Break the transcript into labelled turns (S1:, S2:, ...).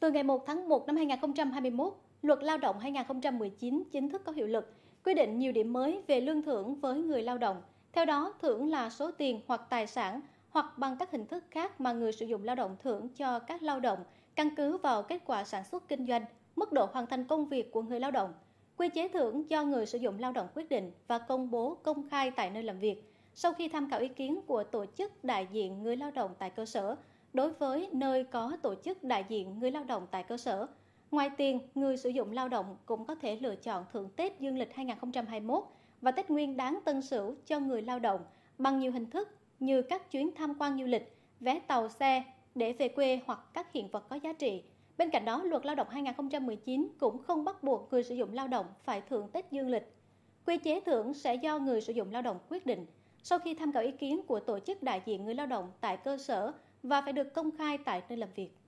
S1: Từ ngày 1 tháng 1 năm 2021, Luật Lao động 2019 chính thức có hiệu lực, quy định nhiều điểm mới về lương thưởng với người lao động. Theo đó, thưởng là số tiền hoặc tài sản hoặc bằng các hình thức khác mà người sử dụng lao động thưởng cho các lao động căn cứ vào kết quả sản xuất kinh doanh, mức độ hoàn thành công việc của người lao động. Quy chế thưởng do người sử dụng lao động quyết định và công bố công khai tại nơi làm việc sau khi tham khảo ý kiến của tổ chức đại diện người lao động tại cơ sở đối với nơi có tổ chức đại diện người lao động tại cơ sở. Ngoài tiền, người sử dụng lao động cũng có thể lựa chọn thưởng Tết Dương lịch 2021 và Tết Nguyên đáng Tân Sửu cho người lao động bằng nhiều hình thức như các chuyến tham quan du lịch, vé tàu xe để về quê hoặc các hiện vật có giá trị. Bên cạnh đó, luật lao động 2019 cũng không bắt buộc người sử dụng lao động phải thưởng Tết Dương lịch. Quy chế thưởng sẽ do người sử dụng lao động quyết định sau khi tham khảo ý kiến của tổ chức đại diện người lao động tại cơ sở và phải được công khai tại nơi làm việc